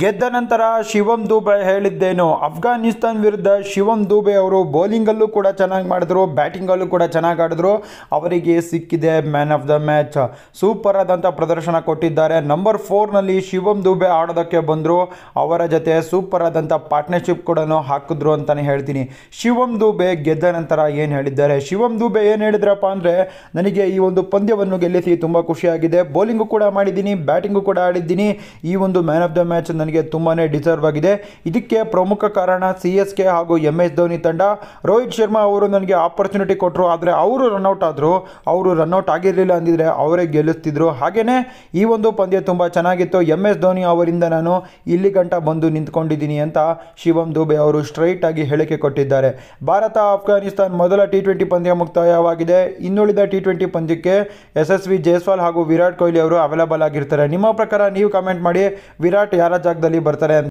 ಗೆದ್ದ ನಂತರ ಶಿವಂ ದುಬೆ ಹೇಳಿದ್ದೇನು ಅಫ್ಘಾನಿಸ್ತಾನ್ ವಿರುದ್ಧ ಶಿವಂ ದೂಬೆ ಅವರು ಬೌಲಿಂಗಲ್ಲೂ ಕೂಡ ಚೆನ್ನಾಗಿ ಮಾಡಿದ್ರು ಬ್ಯಾಟಿಂಗಲ್ಲೂ ಕೂಡ ಚೆನ್ನಾಗಿ ಆಡಿದ್ರು ಅವರಿಗೆ ಸಿಕ್ಕಿದೆ man of the match super ಆದಂಥ ಪ್ರದರ್ಶನ ಕೊಟ್ಟಿದ್ದಾರೆ ನಂಬರ್ ಫೋರ್ನಲ್ಲಿ ಶಿವಂ ದುಬೆ ಆಡೋದಕ್ಕೆ ಬಂದರು ಅವರ ಜೊತೆ ಸೂಪರ್ ಆದಂಥ ಪಾರ್ಟ್ನರ್ಶಿಪ್ ಕೂಡ ಹಾಕಿದ್ರು ಅಂತಲೇ ಹೇಳ್ತೀನಿ ಶಿವಂ ದುಬೆ ಗೆದ್ದ ನಂತರ ಏನು ಹೇಳಿದ್ದಾರೆ ಶಿವಂ ದುಬೆ ಏನು ಹೇಳಿದ್ರಪ್ಪ ಅಂದರೆ ನನಗೆ ಈ ಒಂದು ಪಂದ್ಯವನ್ನು ಗೆಲ್ಲಿಸಿ ತುಂಬ ಖುಷಿಯಾಗಿದೆ ಬೌಲಿಂಗು ಕೂಡ ಮಾಡಿದ್ದೀನಿ ಬ್ಯಾಟಿಂಗು ಕೂಡ ಆಡಿದ್ದೀನಿ ಈ ಒಂದು ಮ್ಯಾನ್ ಆಫ್ ದ ಮ್ಯಾಚ್ ನನಗೆ ತುಂಬಾ ಡಿಸರ್ವ್ ಆಗಿದೆ ಇದಕ್ಕೆ ಪ್ರಮುಖ ಕಾರಣ ಸಿ ಎಸ್ ಕೆ ಹಾಗೂ ಎಮ್ ಎಸ್ ಧೋನಿ ತಂಡ ರೋಹಿತ್ ಶರ್ಮಾ ಅವರು ನನಗೆ ಆಪರ್ಚುನಿಟಿ ಕೊಟ್ಟರು ಆದರೆ ಅವರು ರನ್ಔಟ್ ಆದರು ಅವರು ರನ್ಔಟ್ ಆಗಿರಲಿಲ್ಲ ಅಂದಿದ್ರೆ ಅವರೇ ಗೆಲ್ಲಿಸ್ತಿದ್ರು ಹಾಗೆಯೇ ಈ ಒಂದು ಪಂದ್ಯ ತುಂಬ ಚೆನ್ನಾಗಿತ್ತು ಎಮ್ ಎಸ್ ಧೋನಿ ಅವರಿಂದ ನಾನು ಇಲ್ಲಿ ಗಂಟ ಬಂದು ನಿಂತ್ಕೊಂಡಿದ್ದೀನಿ ಅಂತ ಶಿವಂ ದುಬೆ ಅವರು ಸ್ಟ್ರೈಟ್ ಆಗಿ ಹೇಳಿಕೆ ಕೊಟ್ಟಿದ್ದಾರೆ ಭಾರತ ಆಫ್ಘಾನಿಸ್ತಾನ್ ಮೊದಲ ಟಿ ಟ್ವೆಂಟಿ ಪಂದ್ಯ ಮುಕ್ತಾಯವಾಗಿದೆ ಇನ್ನುಳಿದ ಟಿ ಟ್ವೆಂಟಿ ಪಂದ್ಯಕ್ಕೆ ಯಶಸ್ವಿ ಜೈಸ್ವಾಲ್ ಹಾಗೂ ವಿರಾಟ್ ಕೊಹ್ಲಿ ಅವರು ಅವೈಲಬಲ್ ಆಗಿರ್ತಾರೆ ನಿಮ್ಮ ಪ್ರಕಾರ ನೀವು ಕಮೆಂಟ್ ಮಾಡಿ ವಿರಾಟ್ ಯಾರ ಜಾಗದಲ್ಲಿ ಬರ್ತಾರೆ ಅಂತ